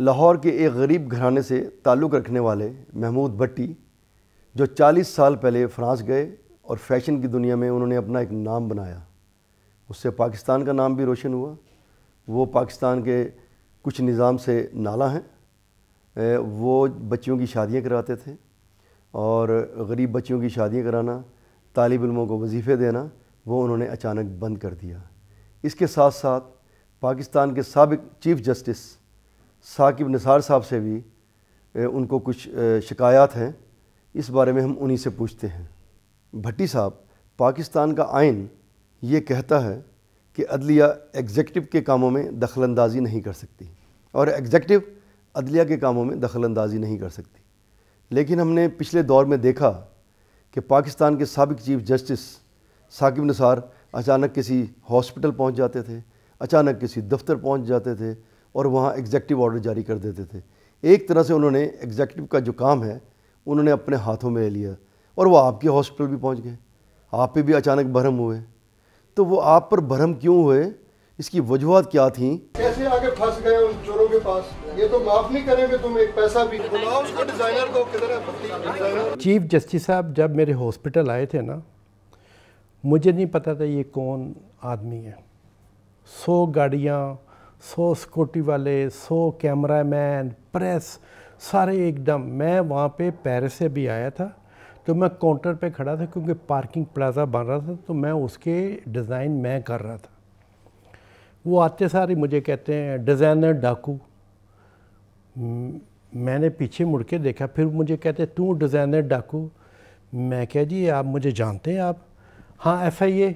लाहौर के एक गरीब घराने से ताल्लुक़ रखने वाले महमूद भट्टी जो 40 साल पहले फ्रांस गए और फैशन की दुनिया में उन्होंने अपना एक नाम बनाया उससे पाकिस्तान का नाम भी रोशन हुआ वो पाकिस्तान के कुछ निज़ाम से नाला हैं वो बच्चियों की शादियां कराते थे और गरीब बच्चियों की शादियां कराना तालब इलमों को वजीफ़े देना वो उन्होंने अचानक बंद कर दिया इसके साथ साथ पाकिस्तान के सबक चीफ़ जस्टिस साकिब निसार साहब से भी उनको कुछ शिकायत हैं इस बारे में हम उन्हीं से पूछते हैं भट्टी साहब पाकिस्तान का आयन ये कहता है कि अदलिया एग्जेक्टिव के कामों में दखलंदाजी नहीं कर सकती और एग्जेक्टिव अदलिया के कामों में दखलंदाजी नहीं कर सकती लेकिन हमने पिछले दौर में देखा कि पाकिस्तान के सबक चीफ जस्टिस साकिब निसार अचानक किसी हॉस्पिटल पहुंच जाते थे अचानक किसी दफ्तर पहुंच जाते थे और वहाँ एग्जैक्टिव ऑर्डर जारी कर देते थे एक तरह से उन्होंने एग्जैक्टिव का जो काम है उन्होंने अपने हाथों में ले लिया और वो आपके हॉस्पिटल भी पहुँच गए आप पे भी अचानक भरम हुए तो वो आप पर भरम क्यों हुए इसकी वजूहत क्या थी कैसे आगे फंस गए उन चोरों के पास ये तो माफ नहीं करेंगे तुम एक पैसा भी उसको डिजाइनर को किधर चीफ जस्टिस साहब जब मेरे हॉस्पिटल आए थे ना मुझे नहीं पता था ये कौन आदमी है सौ गाड़ियाँ सौ सिक्योरिटी वाले सौ कैमरा मैन प्रेस सारे एकदम मैं वहाँ पे पेरिस से भी आया था तो मैं काउंटर पे खड़ा था क्योंकि पार्किंग प्लाजा बन रहा था तो मैं उसके डिज़ाइन मैं कर रहा था वो आते सारे मुझे कहते हैं डिज़ाइनर डाकू मैंने पीछे मुड़ के देखा फिर मुझे कहते तू डिज़ाइनर डाकू मैं कह जी आप मुझे जानते हैं आप हाँ एफ आई ए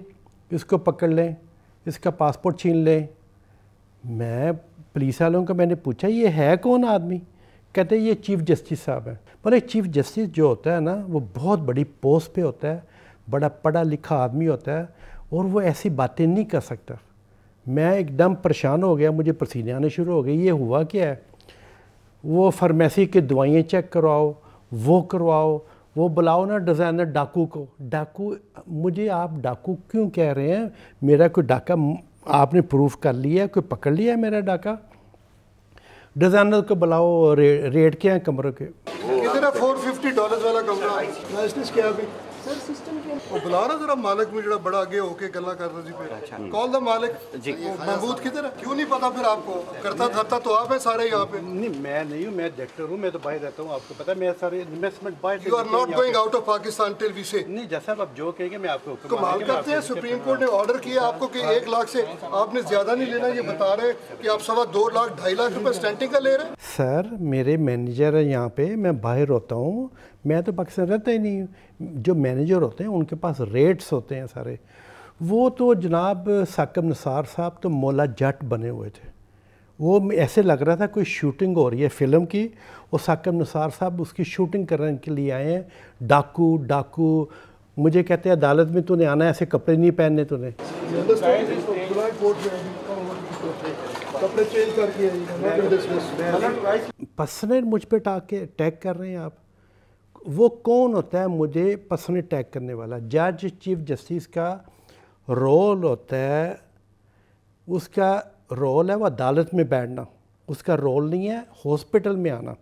इसको पकड़ लें इसका पासपोर्ट छीन लें मैं पुलिस वालों को मैंने पूछा ये है कौन आदमी कहते ये चीफ जस्टिस साहब है बोले चीफ जस्टिस जो होता है ना वो बहुत बड़ी पोस्ट पे होता है बड़ा पढ़ा लिखा आदमी होता है और वो ऐसी बातें नहीं कर सकता मैं एकदम परेशान हो गया मुझे पसीने आने शुरू हो गए ये हुआ क्या है वो फार्मेसी की दवाइयाँ चेक करवाओ वो करवाओ वो बुलाओ ना डिज़ाइनर डाकू को डाकू मुझे आप डाकू क्यों कह रहे हैं मेरा कोई डाका आपने प्रूफ कर लिया है कोई पकड़ लिया है मेरा डाका डिजाइनर को बुलाओ रे, रेट क्या है कमरों के 450 डॉलर्स वाला कमरा क्या ਉਹ ਬੁਲਾ ਰਹਾ ਜ਼ਰਾ ਮਾਲਕ ਨੂੰ ਜਿਹੜਾ ਬੜਾ ਅੱਗੇ ਹੋ ਕੇ ਗੱਲਾਂ ਕਰ ਰਹਾ ਜੀ ਫਿਰ कॉल द मालिक जी महमूद किधर है क्यों नहीं पता फिर आपको करता धरता तो आप है सारे यहाँ पे नहीं मैं नहीं हूँ मैं डायरेक्टर हूँ मैं तो बाहर रहता हूँ आपको पता है मैं सारे इन्वेस्टमेंट बाहर you are not going out of Pakistan till we say नहीं जैसा आप जो कहेंगे मैं आपको कमाल करते हैं सुप्रीम कोर्ट ने ऑर्डर किया आपको कि एक लाख से आपने ज्यादा नहीं लेना ये बता रहे कि आप सवा दो लाख ढाई लाख रुपए स्टैंडिंग का ले रहे हैं सर मेरे मैनेजर है यहाँ पे मैं बाहर होता हूँ मैं तो पाकिस्तान रहता ही नहीं हूँ जो मैनेजर होते हैं उनके पास रेट्स होते हैं सारे वो तो जनाब साकब नसार साहब तो मौला जट बने हुए थे वो ऐसे लग रहा था कोई शूटिंग हो रही है फ़िल्म की और साकब नसार साहब उसकी शूटिंग करने के लिए आए हैं डाकू डाकू मुझे कहते हैं अदालत में तूने आना ऐसे कपड़े नहीं पहनने तूने पर्सनल मुझ पर अटैक कर रहे हैं आप वो कौन होता है मुझे पर्सनली अटैक करने वाला जज चीफ जस्टिस का रोल होता है उसका रोल है वो अदालत में बैठना उसका रोल नहीं है हॉस्पिटल में आना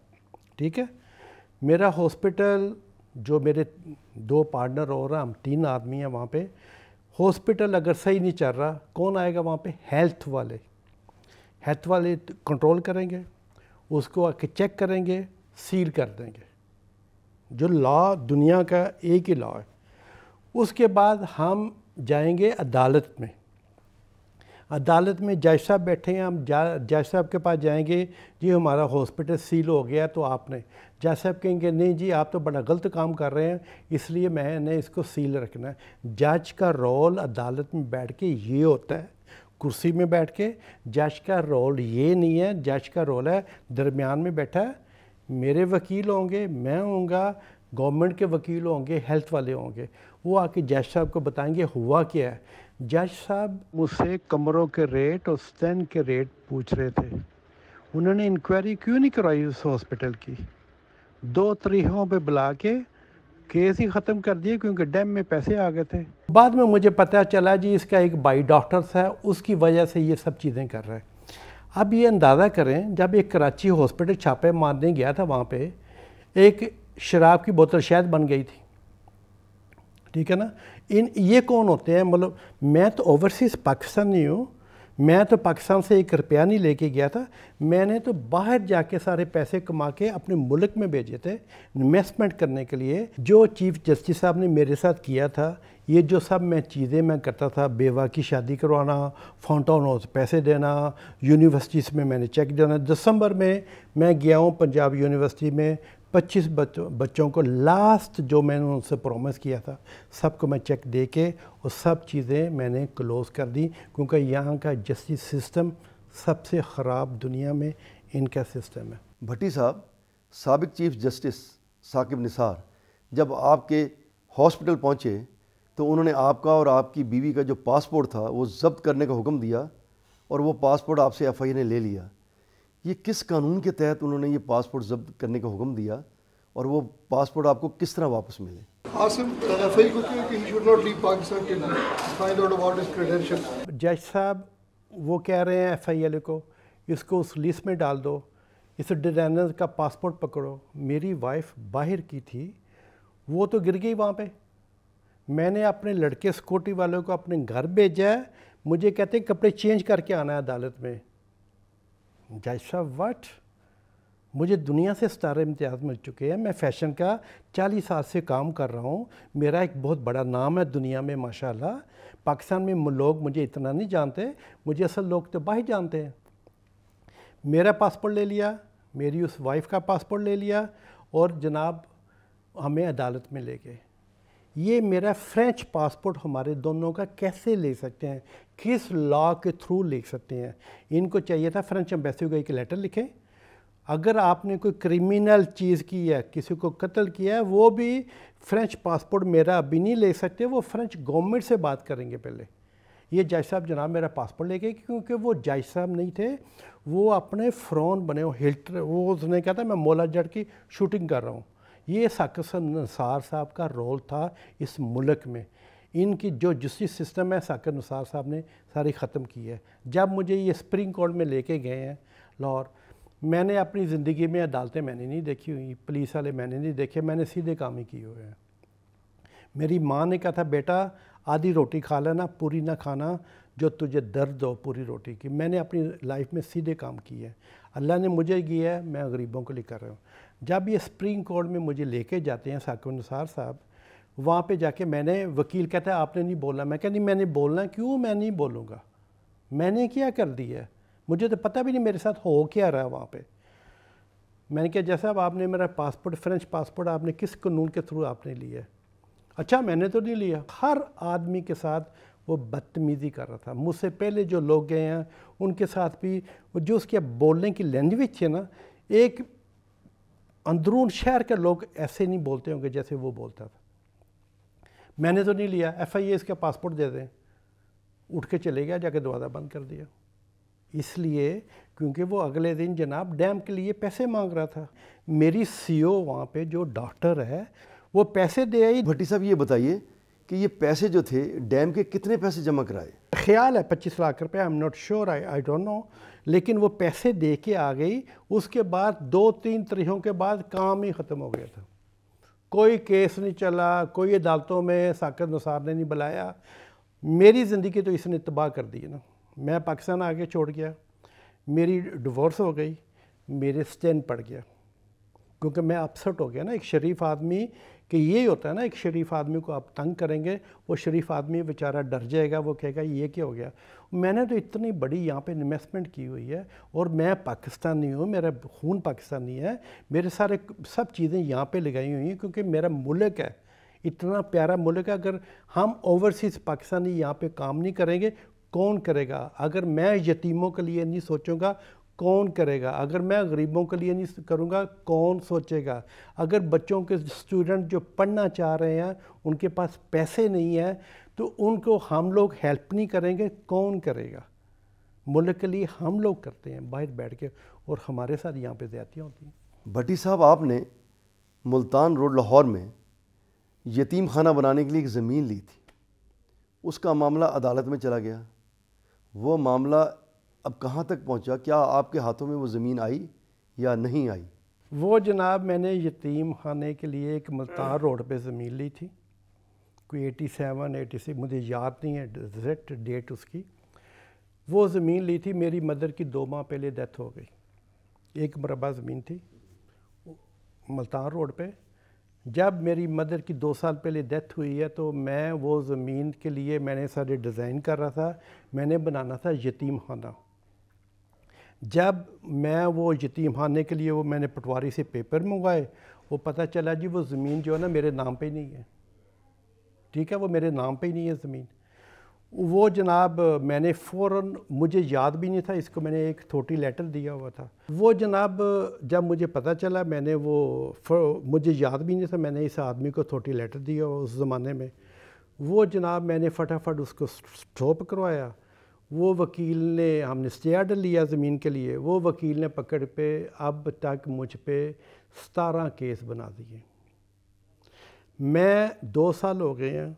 ठीक है मेरा हॉस्पिटल जो मेरे दो पार्टनर और हम तीन आदमी हैं वहाँ पे हॉस्पिटल अगर सही नहीं चल रहा कौन आएगा वहाँ पे हेल्थ वाले हेल्थ वाले कंट्रोल करेंगे उसको आके चेक करेंगे सील कर देंगे जो लॉ दुनिया का एक ही लॉ है उसके बाद हम जाएंगे अदालत में अदालत में जज साहब बैठे हैं हम जज साहब के पास जाएंगे जी हमारा हॉस्पिटल सील हो गया तो आपने जज साहब कहेंगे नहीं जी आप तो बड़ा गलत काम कर रहे हैं इसलिए मैंने इसको सील रखना है जज का रोल अदालत में बैठ के ये होता है कुर्सी में बैठ के जज का रोल ये नहीं है जज का रोल है दरमियान में बैठा है मेरे वकील होंगे मैं होऊंगा गवर्नमेंट के वकील होंगे हेल्थ वाले होंगे वो आके जज साहब को बताएंगे हुआ क्या है जज साहब मुझसे कमरों के रेट और स्टैन के रेट पूछ रहे थे उन्होंने इंक्वायरी क्यों नहीं करवाई उस हॉस्पिटल की दो तरीक़ों पे बुला के केस ही ख़त्म कर दिए क्योंकि डैम में पैसे आ गए थे बाद में मुझे पता चला जी इसका एक बाई डॉक्टर्स है उसकी वजह से ये सब चीज़ें कर रहे हैं अब ये अंदाज़ा करें जब एक कराची हॉस्पिटल छापे मारने गया था वहाँ पे एक शराब की बोतल शायद बन गई थी ठीक है ना इन ये कौन होते हैं मतलब मैं तो ओवरसीज़ पाकिस्तानी हूँ मैं तो पाकिस्तान से एक रुपया नहीं लेके गया था मैंने तो बाहर जाके सारे पैसे कमा के अपने मुल्क में भेजे थे इन्वेस्टमेंट करने के लिए जो चीफ जस्टिस साहब ने मेरे साथ किया था ये जो सब मैं चीज़ें मैं करता था बेवा की शादी करवाना फाउंटाउन हाउस पैसे देना यूनिवर्सिटीज़ में मैंने चेक देना दिसंबर में मैं गया हूँ पंजाब यूनिवर्सिटी में 25 बच्चों बच्चों को लास्ट जो मैंने उनसे प्रॉमिस किया था सबको मैं चेक दे के और सब चीज़ें मैंने क्लोज़ कर दी क्योंकि यहाँ का जस्टिस सिस्टम सबसे ख़राब दुनिया में इनका सिस्टम है भट्टी साहब सबक चीफ़ जस्टिस साकिब निसार जब आपके हॉस्पिटल पहुँचे तो उन्होंने आपका और आपकी बीवी का जो पासपोर्ट था वो जब्त करने का हुक्म दिया और वो पासपोर्ट आपसे एफ ने ले लिया ये किस कानून के तहत उन्होंने ये पासपोर्ट जब्त करने का हुक्म दिया और वो पासपोर्ट आपको किस तरह वापस मिले जज साहब वो कह रहे हैं एफ आई एल को इसको उस लिस्ट में डाल दो इस डिजाइनर का पासपोर्ट पकड़ो मेरी वाइफ बाहर की थी वो तो गिर गई वहाँ पे मैंने अपने लड़के सिक्योरिटी वालों को अपने घर भेजा है मुझे कहते हैं कपड़े चेंज करके आना है अदालत में जज साहब वट मुझे दुनिया से सतारा इम्तियाज़ मिल चुके हैं मैं फ़ैशन का चालीस साल से काम कर रहा हूँ मेरा एक बहुत बड़ा नाम है दुनिया में माशाल्लाह पाकिस्तान में लोग मुझे इतना नहीं जानते मुझे असल लोग तो बाहर जानते हैं मेरा पासपोर्ट ले लिया मेरी उस वाइफ का पासपोर्ट ले लिया और जनाब हमें अदालत में ले गए ये मेरा फ्रेंच पासपोर्ट हमारे दोनों का कैसे ले सकते हैं किस लॉ के थ्रू ले सकते हैं इनको चाहिए था फ्रेंच एम्बेसी को एक लेटर लिखें अगर आपने कोई क्रिमिनल चीज़ की है किसी को कत्ल किया है वो भी फ्रेंच पासपोर्ट मेरा अभी नहीं ले सकते वो फ्रेंच गवर्नमेंट से बात करेंगे पहले ये जज साहब जनाब मेरा पासपोर्ट ले गए क्योंकि वो जज साहब नहीं थे वो अपने फ्रॉन बने हो हिल्टर वो उसने कहा था मैं मोला जड़ की शूटिंग कर रहा हूँ ये साकसन नसार साहब का रोल था इस मुल्क में इनकी जो जस्टिस सिस्टम है साकर नसार साहब ने सारी ख़त्म की है जब मुझे ये स्प्रिंग कोर्ट में लेके गए हैं लाहौर मैंने अपनी ज़िंदगी में अदालतें मैंने नहीं देखी हुई पुलिस वाले मैंने नहीं देखे मैंने सीधे काम ही किए हुए हैं मेरी माँ ने कहा था बेटा आधी रोटी खा लेना पूरी ना खाना जो तुझे दर्द हो पूरी रोटी की मैंने अपनी लाइफ में सीधे काम किए हैं अल्लाह ने मुझे किया है मैं गरीबों के लिए कर रहा हूँ जब ये स्प्रिंग कोर्ट में मुझे लेके जाते हैं साकिब नसार साहब वहाँ पे जाके मैंने वकील कहता है आपने नहीं बोला मैं कह नहीं मैंने बोलना क्यों मैं नहीं बोलूँगा मैंने क्या कर दिया मुझे तो पता भी नहीं मेरे साथ हो क्या रहा है वहाँ पर मैंने कहा जैसा अब आपने मेरा पासपोर्ट फ्रेंच पासपोर्ट आपने किस कानून के थ्रू आपने लिया है अच्छा मैंने तो नहीं लिया हर आदमी के साथ वो बदतमीज़ी कर रहा था मुझसे पहले जो लोग गए हैं उनके साथ भी जो उसके बोलने की लैंग्वेज थी ना एक अंदरून शहर के लोग ऐसे नहीं बोलते होंगे जैसे वो बोलता था मैंने तो नहीं लिया एफ आई ए इसका पासपोर्ट दे दें उठ के चले गया जाके दरवाज़ा बंद कर दिया इसलिए क्योंकि वो अगले दिन जनाब डैम के लिए पैसे मांग रहा था मेरी ओ e वहाँ पे जो डॉक्टर है वो पैसे दे आई भट्टी साहब ये बताइए कि ये पैसे जो थे डैम के कितने पैसे जमा कराए ख्याल है पच्चीस लाख रुपए I am not sure I I don't know लेकिन वो पैसे दे के आ गई उसके बाद दो तीन तरीहों के बाद काम ही ख़त्म हो गया था कोई केस नहीं चला कोई अदालतों में साकत नसार ने नहीं बुलाया मेरी ज़िंदगी तो इसने तबाह कर दी ना मैं पाकिस्तान आके छोड़ गया मेरी डिवोर्स हो गई मेरे स्टैंड पड़ गया क्योंकि मैं अपसेट हो गया ना एक शरीफ आदमी कि ये होता है ना एक शरीफ आदमी को आप तंग करेंगे वो शरीफ आदमी बेचारा डर जाएगा वो कहेगा ये क्या हो गया मैंने तो इतनी बड़ी यहाँ पे इन्वेस्टमेंट की हुई है और मैं पाकिस्तानी हूँ मेरा खून पाकिस्तानी है मेरे सारे सब चीज़ें यहाँ पे लगाई हुई हैं क्योंकि मेरा मुल्क है इतना प्यारा मुल्क है अगर हम ओवरसीज़ पाकिस्तानी यहाँ पर काम नहीं करेंगे कौन करेगा अगर मैं यतीमों के लिए नहीं सोचूंगा कौन करेगा अगर मैं गरीबों के लिए नहीं करूँगा कौन सोचेगा अगर बच्चों के स्टूडेंट जो पढ़ना चाह रहे हैं उनके पास पैसे नहीं हैं तो उनको हम लोग हेल्प नहीं करेंगे कौन करेगा मुल्क के लिए हम लोग करते हैं बाहर बैठ के और हमारे साथ यहाँ पे ज्यादियाँ होती हैं भट्टी साहब आपने मुल्तान रोड लाहौर में यतीम खाना बनाने के लिए एक ज़मीन ली थी उसका मामला अदालत में चला गया वो मामला अब कहाँ तक पहुँचा क्या आपके हाथों में वो ज़मीन आई या नहीं आई वो जनाब मैंने यतीम खाने के लिए एक मुल्तान रोड पे ज़मीन ली थी कोई एटी सेवन एटी सिक्स मुझे याद नहीं है एग्जैक्ट डेट उसकी वो ज़मीन ली थी मेरी मदर की दो माह पहले डेथ हो गई एक मरबा ज़मीन थी मुल्तान रोड पे जब मेरी मदर की दो साल पहले डेथ हुई है तो मैं वो ज़मीन के लिए मैंने सारे डिज़ाइन कर रहा था मैंने बनाना था यतीम खाना जब मैं वो यतीम खाने के लिए वो मैंने पटवारी से पेपर मंगवाए वो पता चला जी वो ज़मीन जो है ना मेरे नाम पे नहीं है ठीक है वो मेरे नाम पे ही नहीं है ज़मीन वो जनाब मैंने फ़ौर मुझे याद भी नहीं था इसको मैंने एक थोटी लेटर दिया हुआ था वो जनाब जब मुझे पता चला मैंने वो मुझे याद भी नहीं था मैंने इस आदमी को थोटी लेटर दिया उस ज़माने में वो जनाब मैंने फटाफट उसको स्टॉप करवाया वो वकील ने हमने स्टे आर्डर लिया ज़मीन के लिए वो वकील ने पकड़ पे अब तक मुझ पर सतारह केस बना दिए मैं दो साल हो गए हैं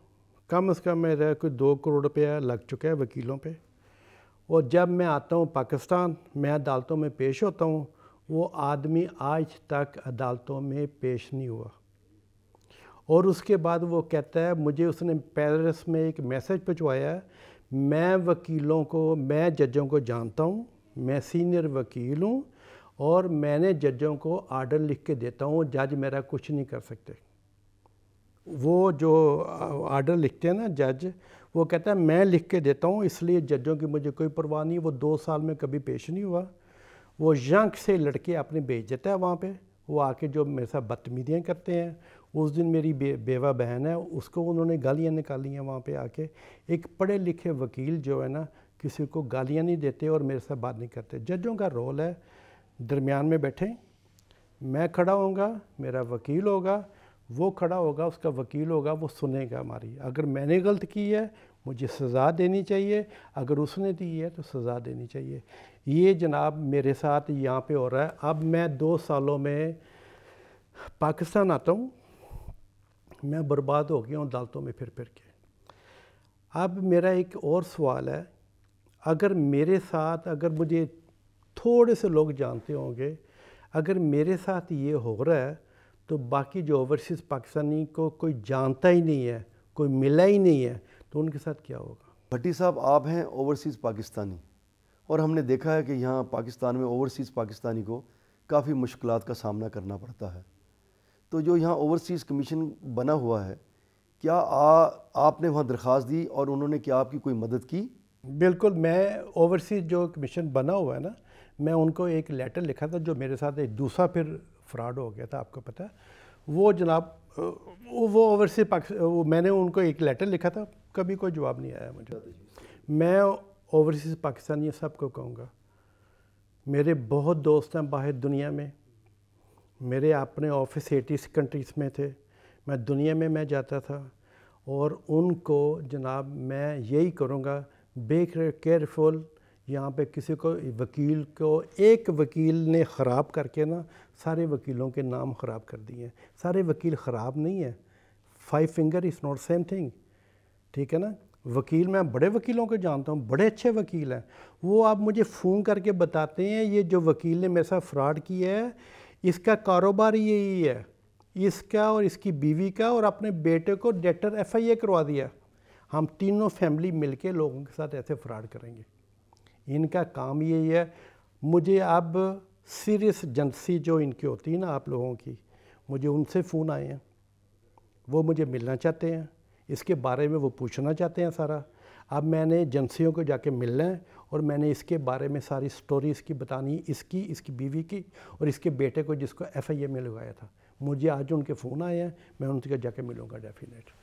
कम से कम मेरा कोई दो करोड़ रुपया लग चुका है वकीलों पे और जब मैं आता हूँ पाकिस्तान मैं अदालतों में पेश होता हूँ वो आदमी आज तक अदालतों में पेश नहीं हुआ और उसके बाद वो कहता है मुझे उसने पैरिस में एक मैसेज पहुँचवाया मैं वकीलों को मैं जजों को जानता हूँ मैं सीनियर वकील हूँ और मैंने जजों को आर्डर लिख के देता हूँ जज मेरा कुछ नहीं कर सकते वो जो आर्डर लिखते हैं ना जज वो कहता है मैं लिख के देता हूँ इसलिए जजों की मुझे कोई परवाह नहीं वो दो साल में कभी पेश नहीं हुआ वो यंक से लड़के अपने भेज देता है वहाँ पे वो आके जो मेरे साथ बदतमीदियाँ करते हैं उस दिन मेरी बे बेवा बहन है उसको उन्होंने गालियाँ निकाली हैं वहाँ पे आके एक पढ़े लिखे वकील जो है ना किसी को गालियाँ नहीं देते और मेरे साथ बात नहीं करते जजों का रोल है दरमियान में बैठें मैं खड़ा होऊंगा मेरा वकील होगा वो खड़ा होगा उसका वकील होगा वो सुनेगा हमारी अगर मैंने गलत की है मुझे सज़ा देनी चाहिए अगर उसने दी है तो सज़ा देनी चाहिए ये जनाब मेरे साथ यहाँ पे हो रहा है अब मैं दो सालों में पाकिस्तान आता हूँ मैं बर्बाद हो गया हूँ अदालतों में फिर फिर के अब मेरा एक और सवाल है अगर मेरे साथ अगर मुझे थोड़े से लोग जानते होंगे अगर मेरे साथ ये हो रहा है तो बाकी जो ओवरसीज़ पाकिस्तानी को कोई जानता ही नहीं है कोई मिला ही नहीं है तो उनके साथ क्या होगा भट्टी साहब आप हैं ओवरसीज़ पाकिस्तानी और हमने देखा है कि यहाँ पाकिस्तान में ओवरसीज़ पाकिस्तानी को काफ़ी मुश्किल का सामना करना पड़ता है तो जो यहाँ ओवरसीज़ कमीशन बना हुआ है क्या आ, आपने वहाँ दरख्वास्त दी और उन्होंने क्या आपकी कोई मदद की बिल्कुल मैं ओवरसीज़ जो कमीशन बना हुआ है ना मैं उनको एक लेटर लिखा था जो मेरे साथ एक दूसरा फिर फ्रॉड हो गया था आपको पता है वो जनाब वो ओवरसी वो मैंने उनको एक लेटर लिखा था कभी कोई जवाब नहीं आया मुझे मैं ओवरसीज़ पाकिस्तानी सबको कहूँगा मेरे बहुत दोस्त हैं बाहर दुनिया में मेरे अपने ऑफिस एटीस कंट्रीज़ में थे मैं दुनिया में मैं जाता था और उनको जनाब मैं यही करूँगा बे केयरफुल यहाँ पे किसी को वकील को एक वकील ने ख़राब करके ना सारे वकीलों के नाम ख़राब कर दिए हैं सारे वकील ख़राब नहीं है five finger is not same thing ठीक है ना वकील मैं बड़े वकीलों को जानता हूँ बड़े अच्छे वकील हैं वो आप मुझे फ़ोन करके बताते हैं ये जो वकील ने मेरे साथ फ्रॉड किया है इसका कारोबार यही है इसका और इसकी बीवी का और अपने बेटे को डेटर एफ आई ए करवा दिया हम तीनों फैमिली मिलके लोगों के साथ ऐसे फ्रॉड करेंगे इनका काम यही है मुझे अब सीरियस एजेंसी जो इनकी होती है ना आप लोगों की मुझे उनसे फ़ोन आए हैं वो मुझे मिलना चाहते हैं इसके बारे में वो पूछना चाहते हैं सारा अब मैंने एजेंसियों को जाके मिलना है और मैंने इसके बारे में सारी स्टोरी इसकी बतानी इसकी इसकी बीवी की और इसके बेटे को जिसको एफ में लगाया था मुझे आज उनके फ़ोन आए हैं मैं उनके जाके मिलूँगा डेफिनेट